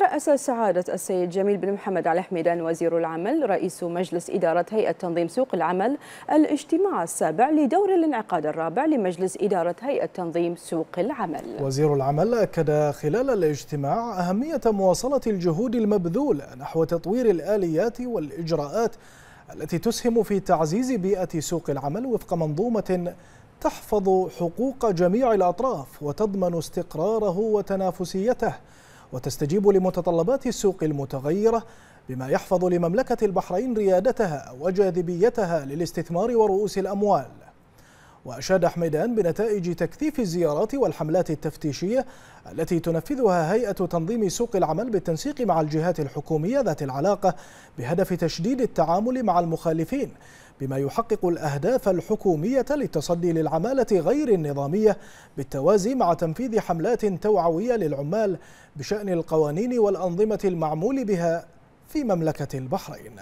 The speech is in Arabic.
ترأس سعادة السيد جميل بن محمد علي حميدان وزير العمل رئيس مجلس إدارة هيئة تنظيم سوق العمل الاجتماع السابع لدور الانعقاد الرابع لمجلس إدارة هيئة تنظيم سوق العمل وزير العمل أكد خلال الاجتماع أهمية مواصلة الجهود المبذولة نحو تطوير الآليات والإجراءات التي تسهم في تعزيز بيئة سوق العمل وفق منظومة تحفظ حقوق جميع الأطراف وتضمن استقراره وتنافسيته وتستجيب لمتطلبات السوق المتغيرة بما يحفظ لمملكة البحرين ريادتها وجاذبيتها للاستثمار ورؤوس الأموال وأشاد حميدان بنتائج تكثيف الزيارات والحملات التفتيشية التي تنفذها هيئة تنظيم سوق العمل بالتنسيق مع الجهات الحكومية ذات العلاقة بهدف تشديد التعامل مع المخالفين بما يحقق الأهداف الحكومية للتصدي للعمالة غير النظامية بالتوازي مع تنفيذ حملات توعوية للعمال بشأن القوانين والأنظمة المعمول بها في مملكة البحرين